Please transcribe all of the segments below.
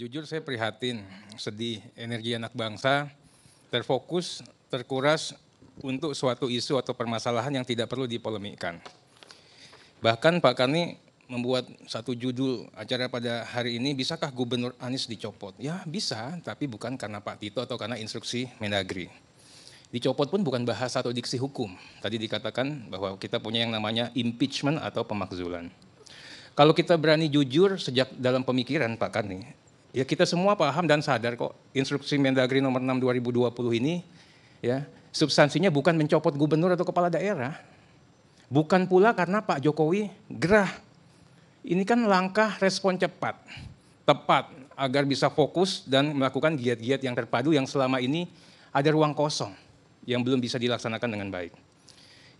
Jujur saya prihatin, sedih, energi anak bangsa terfokus, terkuras untuk suatu isu atau permasalahan yang tidak perlu dipolemikan. Bahkan Pak Kani membuat satu judul acara pada hari ini, bisakah Gubernur Anies dicopot? Ya bisa, tapi bukan karena Pak Tito atau karena instruksi Mendagri. Dicopot pun bukan bahasa atau diksi hukum. Tadi dikatakan bahwa kita punya yang namanya impeachment atau pemakzulan. Kalau kita berani jujur sejak dalam pemikiran Pak Kani, Ya kita semua paham dan sadar kok instruksi Mendagri nomor 6 2020 ini ya substansinya bukan mencopot gubernur atau kepala daerah. Bukan pula karena Pak Jokowi gerah. Ini kan langkah respon cepat, tepat agar bisa fokus dan melakukan giat-giat yang terpadu yang selama ini ada ruang kosong yang belum bisa dilaksanakan dengan baik.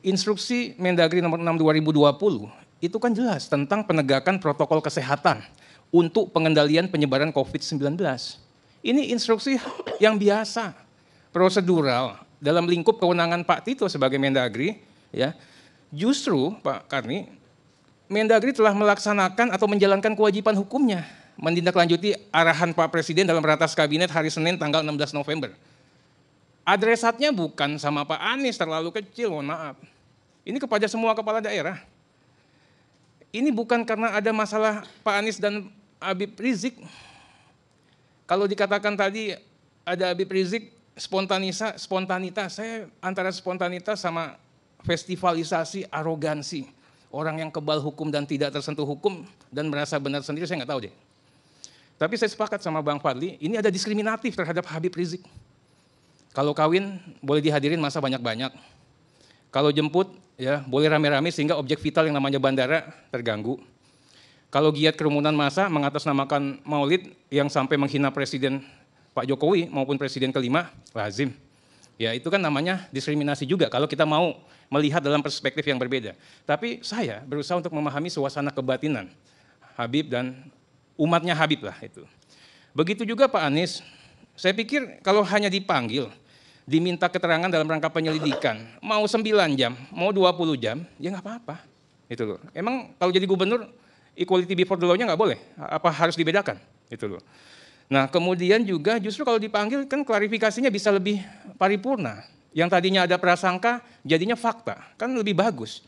Instruksi Mendagri nomor 6 2020 itu kan jelas tentang penegakan protokol kesehatan untuk pengendalian penyebaran COVID-19. Ini instruksi yang biasa, prosedural dalam lingkup kewenangan Pak Tito sebagai Mendagri, ya. Justru Pak Karni, Mendagri telah melaksanakan atau menjalankan kewajiban hukumnya menindaklanjuti arahan Pak Presiden dalam ratas kabinet hari Senin tanggal 16 November. Adresatnya bukan sama Pak Anies terlalu kecil, mohon maaf. Ini kepada semua kepala daerah. Ini bukan karena ada masalah Pak Anies dan Habib Rizik, kalau dikatakan tadi ada Habib Rizik, spontanisa, spontanitas, saya antara spontanitas sama festivalisasi arogansi. Orang yang kebal hukum dan tidak tersentuh hukum dan merasa benar sendiri, saya nggak tahu deh. Tapi saya sepakat sama Bang Fadli, ini ada diskriminatif terhadap Habib Rizik. Kalau kawin boleh dihadirin masa banyak-banyak. Kalau jemput ya boleh rame-rame sehingga objek vital yang namanya bandara terganggu. Kalau giat kerumunan masa mengatasnamakan maulid yang sampai menghina Presiden Pak Jokowi maupun Presiden kelima, lazim. Ya itu kan namanya diskriminasi juga kalau kita mau melihat dalam perspektif yang berbeda. Tapi saya berusaha untuk memahami suasana kebatinan Habib dan umatnya Habib lah itu. Begitu juga Pak Anies, saya pikir kalau hanya dipanggil, diminta keterangan dalam rangka penyelidikan, mau 9 jam, mau 20 jam, ya nggak apa-apa. Itu loh. Emang kalau jadi gubernur equality before the law nggak boleh? Apa harus dibedakan? Itu loh. Nah, kemudian juga justru kalau dipanggil kan klarifikasinya bisa lebih paripurna. Yang tadinya ada prasangka jadinya fakta, kan lebih bagus.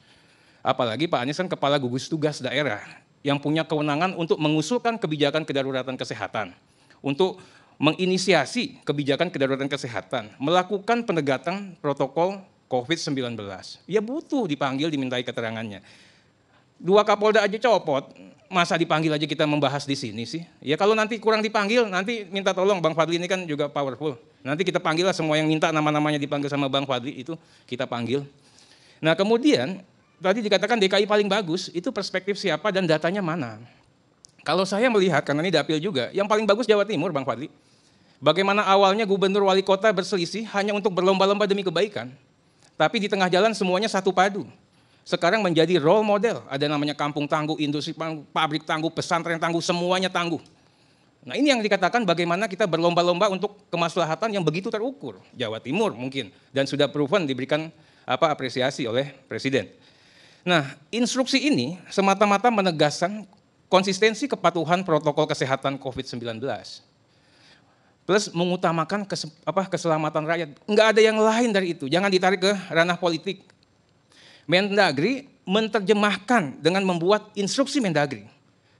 Apalagi Pak Anies kan kepala gugus tugas daerah yang punya kewenangan untuk mengusulkan kebijakan kedaruratan kesehatan, untuk menginisiasi kebijakan kedaruratan kesehatan, melakukan penegakan protokol COVID-19. Ya butuh dipanggil dimintai keterangannya. Dua Kapolda aja copot, masa dipanggil aja kita membahas di sini sih? Ya kalau nanti kurang dipanggil, nanti minta tolong Bang Fadli ini kan juga powerful. Nanti kita panggil lah semua yang minta nama-namanya dipanggil sama Bang Fadli itu kita panggil. Nah kemudian tadi dikatakan DKI paling bagus itu perspektif siapa dan datanya mana. Kalau saya melihat, karena ini dapil juga, yang paling bagus Jawa Timur Bang Fadli. Bagaimana awalnya gubernur wali kota berselisih hanya untuk berlomba-lomba demi kebaikan. Tapi di tengah jalan semuanya satu padu sekarang menjadi role model. Ada namanya kampung tangguh, industri pabrik tangguh, pesantren tangguh, semuanya tangguh. Nah ini yang dikatakan bagaimana kita berlomba-lomba untuk kemaslahatan yang begitu terukur. Jawa Timur mungkin. Dan sudah proven diberikan apa apresiasi oleh Presiden. Nah instruksi ini semata-mata menegaskan konsistensi kepatuhan protokol kesehatan COVID-19. Plus mengutamakan kes, apa, keselamatan rakyat. Enggak ada yang lain dari itu. Jangan ditarik ke ranah politik. Mendagri menerjemahkan dengan membuat instruksi Mendagri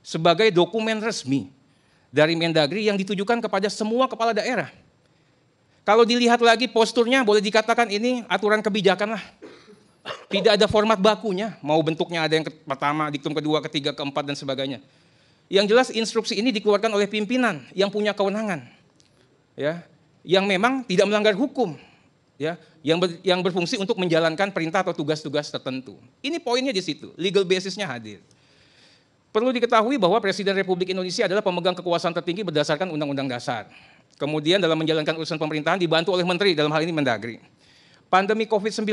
sebagai dokumen resmi dari Mendagri yang ditujukan kepada semua kepala daerah. Kalau dilihat lagi posturnya boleh dikatakan ini aturan kebijakan lah. Tidak ada format bakunya, mau bentuknya ada yang pertama, diktum kedua, ketiga, keempat, dan sebagainya. Yang jelas instruksi ini dikeluarkan oleh pimpinan yang punya kewenangan. ya, Yang memang tidak melanggar hukum, ya yang ber, yang berfungsi untuk menjalankan perintah atau tugas-tugas tertentu. Ini poinnya di situ, legal basisnya hadir. Perlu diketahui bahwa Presiden Republik Indonesia adalah pemegang kekuasaan tertinggi berdasarkan Undang-Undang Dasar. Kemudian dalam menjalankan urusan pemerintahan dibantu oleh menteri dalam hal ini Mendagri. Pandemi COVID-19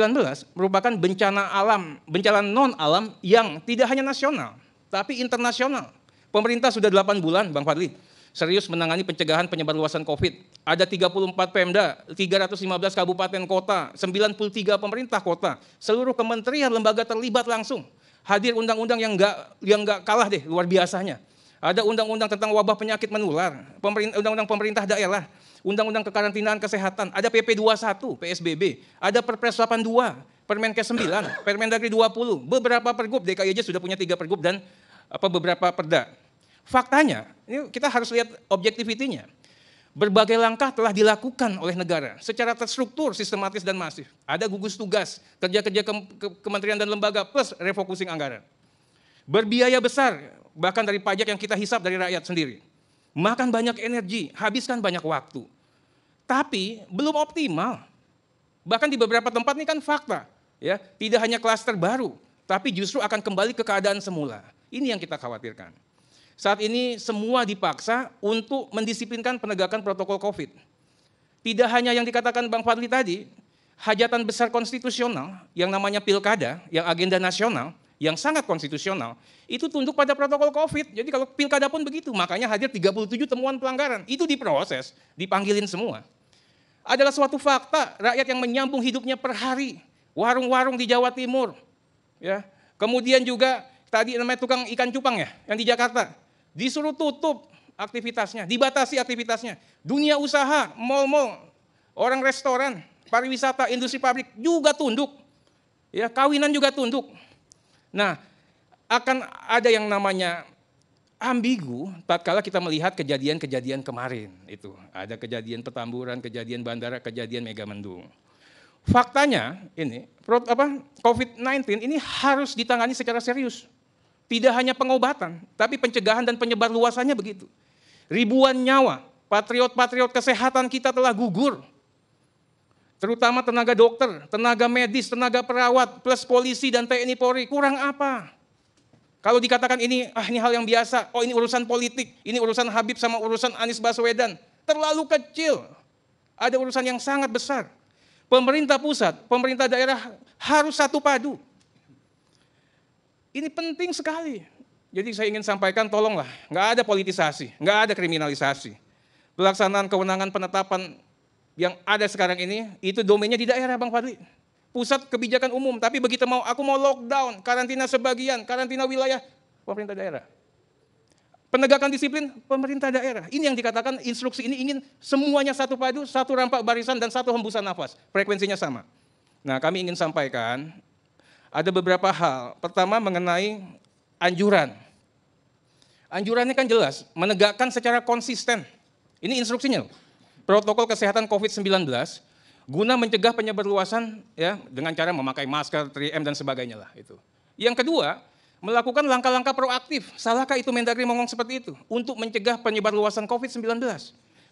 merupakan bencana alam, bencana non alam yang tidak hanya nasional, tapi internasional. Pemerintah sudah 8 bulan, Bang Fadli, serius menangani pencegahan penyebar luasan COVID. Ada 34 Pemda, 315 kabupaten kota, 93 pemerintah kota, seluruh kementerian lembaga terlibat langsung. Hadir undang-undang yang enggak yang enggak kalah deh luar biasanya. Ada undang-undang tentang wabah penyakit menular, undang-undang pemerintah daerah, undang-undang kekarantinaan kesehatan, ada PP 21 PSBB, ada Perpres 82, Permenkes 9, Permendagri 20, beberapa pergub DKI aja sudah punya tiga pergub dan apa beberapa perda. Faktanya, ini kita harus lihat objektivitinya. Berbagai langkah telah dilakukan oleh negara secara terstruktur, sistematis, dan masif. Ada gugus tugas, kerja-kerja ke ke kementerian dan lembaga, plus refocusing anggaran. Berbiaya besar, bahkan dari pajak yang kita hisap dari rakyat sendiri. Makan banyak energi, habiskan banyak waktu. Tapi belum optimal. Bahkan di beberapa tempat ini kan fakta. ya Tidak hanya klaster baru, tapi justru akan kembali ke keadaan semula. Ini yang kita khawatirkan. Saat ini semua dipaksa untuk mendisiplinkan penegakan protokol COVID. Tidak hanya yang dikatakan Bang Fadli tadi, hajatan besar konstitusional yang namanya pilkada, yang agenda nasional, yang sangat konstitusional, itu tunduk pada protokol COVID. Jadi kalau pilkada pun begitu, makanya hadir 37 temuan pelanggaran. Itu diproses, dipanggilin semua. Adalah suatu fakta rakyat yang menyambung hidupnya per hari. Warung-warung di Jawa Timur. ya Kemudian juga tadi namanya tukang ikan cupang ya, yang di Jakarta. Disuruh tutup aktivitasnya, dibatasi aktivitasnya. Dunia usaha, mal-mal, orang restoran, pariwisata, industri pabrik juga tunduk. Ya, kawinan juga tunduk. Nah, akan ada yang namanya ambigu tatkala kita melihat kejadian-kejadian kemarin itu. Ada kejadian Petamburan, kejadian bandara, kejadian Megamendung. Faktanya ini, apa COVID-19 ini harus ditangani secara serius. Tidak hanya pengobatan, tapi pencegahan dan penyebar luasannya begitu. Ribuan nyawa, patriot-patriot kesehatan kita telah gugur. Terutama tenaga dokter, tenaga medis, tenaga perawat, plus polisi dan TNI Polri. Kurang apa? Kalau dikatakan ini, ah ini hal yang biasa, oh ini urusan politik, ini urusan Habib sama urusan Anies Baswedan. Terlalu kecil. Ada urusan yang sangat besar. Pemerintah pusat, pemerintah daerah harus satu padu. Ini penting sekali. Jadi saya ingin sampaikan tolonglah, nggak ada politisasi, nggak ada kriminalisasi. Pelaksanaan kewenangan penetapan yang ada sekarang ini, itu domainnya di daerah Bang Fadli. Pusat kebijakan umum, tapi begitu mau aku mau lockdown, karantina sebagian, karantina wilayah, pemerintah daerah. Penegakan disiplin, pemerintah daerah. Ini yang dikatakan instruksi ini ingin semuanya satu padu, satu rampak barisan, dan satu hembusan nafas. Frekuensinya sama. Nah kami ingin sampaikan, ada beberapa hal. Pertama mengenai anjuran. Anjurannya kan jelas, menegakkan secara konsisten. Ini instruksinya. Protokol kesehatan COVID-19 guna mencegah penyebarluasan ya dengan cara memakai masker, 3M dan sebagainya lah itu. Yang kedua, melakukan langkah-langkah proaktif. Salahkah itu Mendagri ngomong seperti itu? Untuk mencegah penyebar luasan COVID-19.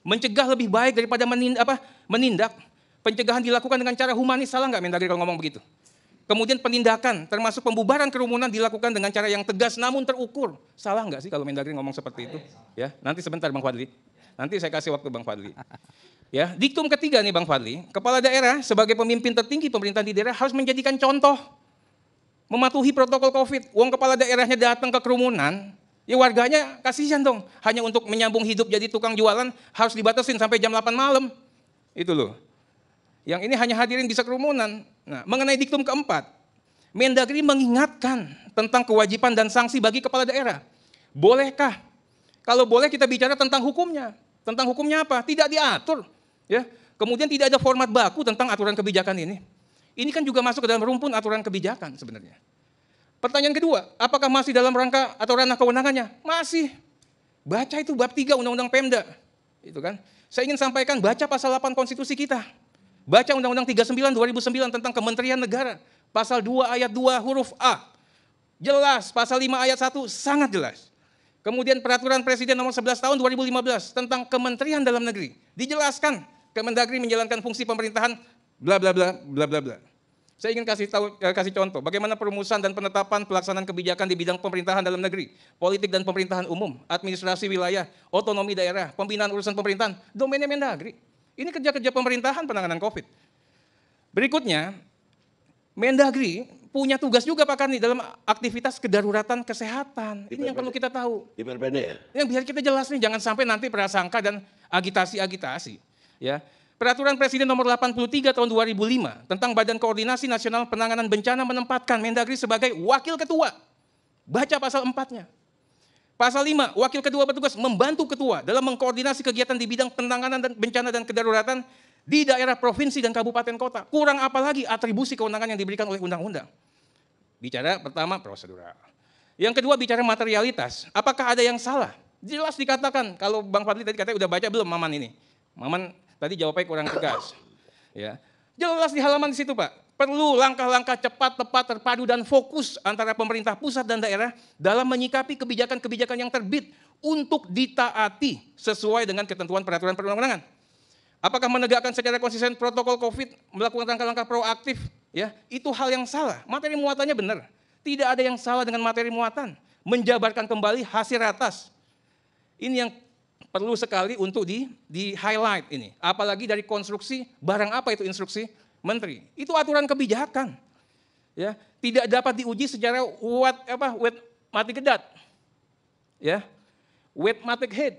Mencegah lebih baik daripada menindak, apa, menindak. Pencegahan dilakukan dengan cara humanis, salah nggak Mendagri kalau ngomong begitu? Kemudian penindakan, termasuk pembubaran kerumunan dilakukan dengan cara yang tegas namun terukur. Salah nggak sih kalau Mendagri ngomong seperti itu? Ya, nanti sebentar Bang Fadli. Nanti saya kasih waktu Bang Fadli. Ya, diktum ketiga nih Bang Fadli, kepala daerah sebagai pemimpin tertinggi pemerintahan di daerah harus menjadikan contoh mematuhi protokol Covid. Uang kepala daerahnya datang ke kerumunan, ya warganya kasihan dong. Hanya untuk menyambung hidup jadi tukang jualan harus dibatasin sampai jam 8 malam. Itu loh. Yang ini hanya hadirin bisa kerumunan Nah, mengenai diktum keempat, Mendagri mengingatkan tentang kewajiban dan sanksi bagi kepala daerah. Bolehkah? Kalau boleh kita bicara tentang hukumnya. Tentang hukumnya apa? Tidak diatur. Ya. Kemudian tidak ada format baku tentang aturan kebijakan ini. Ini kan juga masuk ke dalam rumpun aturan kebijakan sebenarnya. Pertanyaan kedua, apakah masih dalam rangka atau ranah kewenangannya? Masih. Baca itu bab 3 Undang-Undang Pemda. Itu kan. Saya ingin sampaikan baca pasal 8 konstitusi kita. Baca Undang-Undang 39 2009 tentang Kementerian Negara. Pasal 2 ayat 2 huruf A. Jelas, pasal 5 ayat 1 sangat jelas. Kemudian peraturan Presiden nomor 11 tahun 2015 tentang Kementerian Dalam Negeri. Dijelaskan Kemendagri menjalankan fungsi pemerintahan bla bla bla bla bla bla. Saya ingin kasih tahu eh, kasih contoh bagaimana perumusan dan penetapan pelaksanaan kebijakan di bidang pemerintahan dalam negeri, politik dan pemerintahan umum, administrasi wilayah, otonomi daerah, pembinaan urusan pemerintahan, domainnya Mendagri. Ini kerja-kerja pemerintahan penanganan COVID. Berikutnya, Mendagri punya tugas juga Pak Karni dalam aktivitas kedaruratan kesehatan. Ini yang perlu kita tahu. Ini ya? Yang biar kita jelas nih, jangan sampai nanti prasangka dan agitasi-agitasi. Ya, Peraturan Presiden nomor 83 tahun 2005 tentang Badan Koordinasi Nasional Penanganan Bencana menempatkan Mendagri sebagai wakil ketua. Baca pasal empatnya. Pasal 5, wakil ketua petugas membantu ketua dalam mengkoordinasi kegiatan di bidang penanganan dan bencana dan kedaruratan di daerah provinsi dan kabupaten kota. Kurang apalagi atribusi kewenangan yang diberikan oleh undang-undang. Bicara pertama prosedural. Yang kedua bicara materialitas. Apakah ada yang salah? Jelas dikatakan kalau Bang Fadli tadi katanya udah baca belum Maman ini. Maman tadi jawabnya kurang tegas. Ya. Jelas di halaman di situ, Pak perlu langkah-langkah cepat, tepat, terpadu, dan fokus antara pemerintah pusat dan daerah dalam menyikapi kebijakan-kebijakan yang terbit untuk ditaati sesuai dengan ketentuan peraturan perundang-undangan. Apakah menegakkan secara konsisten protokol COVID, melakukan langkah-langkah proaktif, ya itu hal yang salah. Materi muatannya benar. Tidak ada yang salah dengan materi muatan. Menjabarkan kembali hasil ratas. Ini yang perlu sekali untuk di, di highlight ini. Apalagi dari konstruksi, barang apa itu instruksi, menteri. Itu aturan kebijakan. Ya, tidak dapat diuji secara what apa wet mati kedat. Ya. Wet mati head.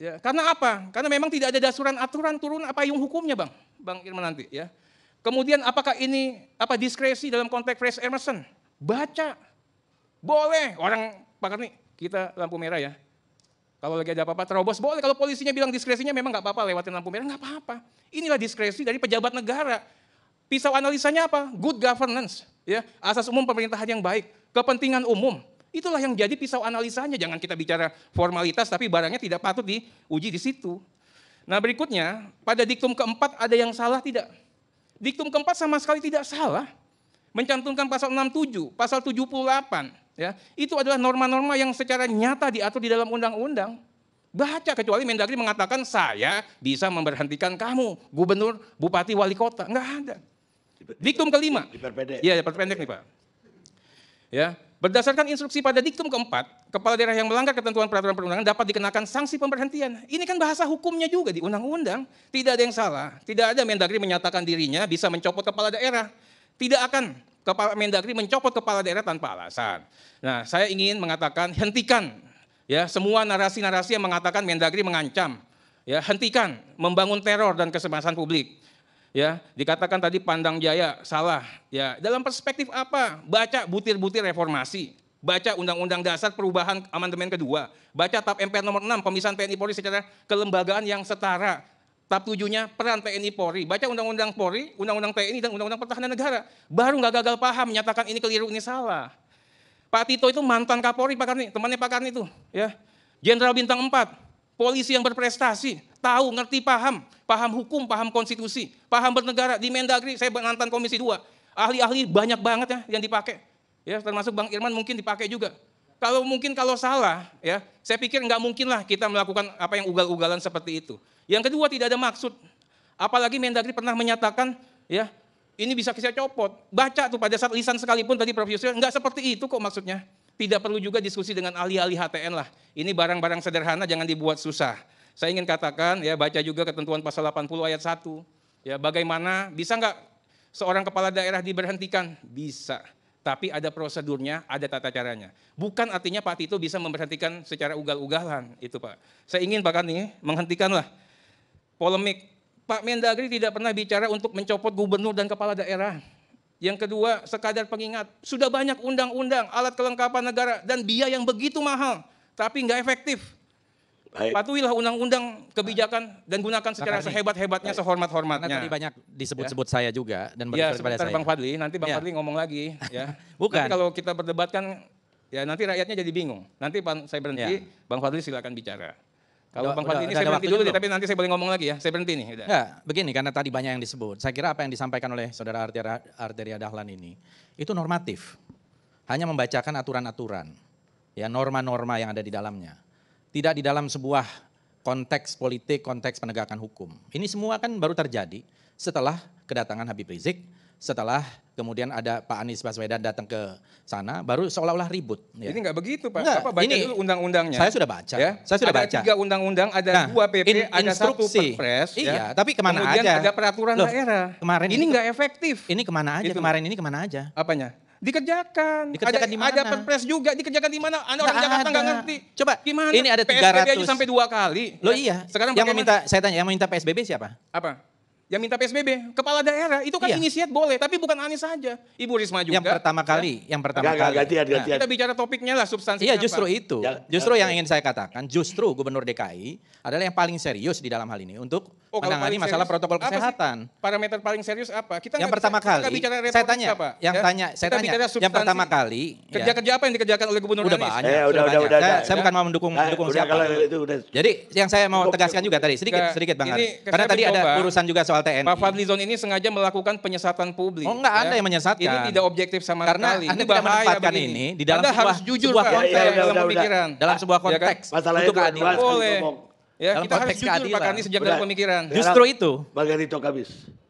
Ya, karena apa? Karena memang tidak ada dasuran aturan turun apa yang hukumnya, Bang. Bang Irman nanti ya. Kemudian apakah ini apa diskresi dalam konteks Fresh Emerson? Baca. Boleh orang pakar nih kita lampu merah ya. Kalau lagi ada apa-apa terobos boleh. Kalau polisinya bilang diskresinya memang nggak apa-apa lewatin lampu merah nggak apa-apa. Inilah diskresi dari pejabat negara. Pisau analisanya apa? Good governance, ya. Asas umum pemerintahan yang baik, kepentingan umum. Itulah yang jadi pisau analisanya. Jangan kita bicara formalitas tapi barangnya tidak patut diuji di situ. Nah, berikutnya, pada diktum keempat ada yang salah tidak? Diktum keempat sama sekali tidak salah. Mencantumkan pasal 67, pasal 78, ya. Itu adalah norma-norma yang secara nyata diatur di dalam undang-undang. Baca kecuali Mendagri mengatakan saya bisa memberhentikan kamu gubernur, bupati, wali kota. Enggak ada. Diktum kelima. Diperpendek. Iya, diperpendek nih Pak. Ya, berdasarkan instruksi pada diktum keempat, kepala daerah yang melanggar ketentuan peraturan perundangan dapat dikenakan sanksi pemberhentian. Ini kan bahasa hukumnya juga di undang-undang. Tidak ada yang salah. Tidak ada Mendagri menyatakan dirinya bisa mencopot kepala daerah. Tidak akan kepala Mendagri mencopot kepala daerah tanpa alasan. Nah, saya ingin mengatakan hentikan ya semua narasi-narasi yang mengatakan Mendagri mengancam. Ya, hentikan membangun teror dan kesemasan publik ya dikatakan tadi pandang jaya salah ya dalam perspektif apa baca butir-butir reformasi baca undang-undang dasar perubahan amandemen kedua baca tap MPR nomor 6 pemisahan TNI Polri secara kelembagaan yang setara tap tujuhnya peran TNI Polri baca undang-undang Polri undang-undang TNI dan undang-undang pertahanan negara baru nggak gagal paham menyatakan ini keliru ini salah Pak Tito itu mantan Kapolri Pak Karni temannya Pak Karni itu ya Jenderal bintang 4 polisi yang berprestasi, tahu, ngerti, paham, paham hukum, paham konstitusi, paham bernegara. Di Mendagri saya menantang Komisi 2. Ahli-ahli banyak banget ya yang dipakai. Ya, termasuk Bang Irman mungkin dipakai juga. Kalau mungkin kalau salah, ya, saya pikir nggak mungkin lah kita melakukan apa yang ugal-ugalan seperti itu. Yang kedua tidak ada maksud. Apalagi Mendagri pernah menyatakan, ya, ini bisa kita copot. Baca tuh pada saat lisan sekalipun tadi Prof Yusril, nggak seperti itu kok maksudnya. Tidak perlu juga diskusi dengan ahli-ahli HTN lah. Ini barang-barang sederhana jangan dibuat susah. Saya ingin katakan ya baca juga ketentuan pasal 80 ayat 1. Ya bagaimana bisa nggak seorang kepala daerah diberhentikan? Bisa. Tapi ada prosedurnya, ada tata caranya. Bukan artinya Pak Tito bisa memberhentikan secara ugal-ugalan itu Pak. Saya ingin Pak nih menghentikanlah polemik. Pak Mendagri tidak pernah bicara untuk mencopot gubernur dan kepala daerah. Yang kedua, sekadar pengingat. Sudah banyak undang-undang, alat kelengkapan negara, dan biaya yang begitu mahal, tapi nggak efektif. Baik. Patuhilah undang-undang kebijakan dan gunakan secara sehebat-hebatnya, sehormat-hormatnya. Tadi banyak disebut-sebut ya. saya juga dan ya, sebentar saya. Bang Fadli, nanti Bang ya. Fadli ngomong lagi. Ya. Bukan. Nanti kalau kita berdebat kan, ya nanti rakyatnya jadi bingung. Nanti saya berhenti, ya. Bang Fadli silakan bicara. Kalau Bang Fadli ini saya berhenti dulu, tapi nanti saya boleh ngomong lagi ya. Saya berhenti nih. Ya, begini karena tadi banyak yang disebut. Saya kira apa yang disampaikan oleh Saudara Arteria, Arteria Dahlan ini itu normatif. Hanya membacakan aturan-aturan. Ya, norma-norma yang ada di dalamnya. Tidak di dalam sebuah konteks politik, konteks penegakan hukum. Ini semua kan baru terjadi setelah kedatangan Habib Rizik setelah kemudian ada Pak Anies Baswedan datang ke sana, baru seolah-olah ribut. Ya. Ini nggak begitu Pak, nggak, Bapak baca ini, dulu undang-undangnya. Saya sudah baca, ya? saya sudah ada baca. Ada tiga undang-undang, ada nah, dua PP, in, ada instruksi. satu perpres. Ya. Iya, ya. tapi kemana Kemudian aja. ada peraturan Loh, daerah. Kemarin ini nggak efektif. Ini kemana aja, gitu. kemarin ini kemana aja. Apanya? dikerjakan. Dikerjakan ada, di mana? Ada perpres juga dikerjakan di mana? Anda orang Jakarta nggak ngerti. Coba gimana? Ini ada 300. PSBB aja sampai dua kali. Loh iya. Sekarang yang meminta saya tanya yang meminta PSBB siapa? Apa? Ya minta PSBB, kepala daerah itu kan iya. inisiat boleh, tapi bukan Anies saja. Ibu Risma juga. Yang pertama kali, ya. yang pertama gak, kali. Gantian, gantian. Nah, kita bicara topiknya lah substansi. Iya, justru apa. itu. Ya, justru ya, yang ya. ingin saya katakan, justru Gubernur DKI adalah yang paling serius di dalam hal ini untuk Oh, menangani masalah serius, protokol kesehatan. Sih, parameter paling serius apa? Kita yang pertama bisa, kali kita bicara saya tanya, apa, yang ya? tanya, saya kita tanya, yang pertama kali ya. kerja-kerja apa yang dikerjakan oleh Gubernur udah Anies? Banyak, eh, udah, udah, udah, udah, Saya bukan mau mendukung nah, mendukung siapa. itu, udah. Jadi yang saya mau tegaskan juga tadi sedikit sedikit banget. Karena tadi ada urusan juga soal TNI. Pak Fadlizon ini sengaja melakukan penyesatan publik. Oh, enggak ya. ada yang menyesatkan. Ini tidak objektif sama sekali. Karena Anda tidak menempatkan ini di dalam sebuah konteks dalam pemikiran. Dalam sebuah ya kan? konteks untuk keadilan. Boleh. Ya, dalam kita harus jujur Pak Kani sejak dalam pemikiran. Justru itu. Bang Gani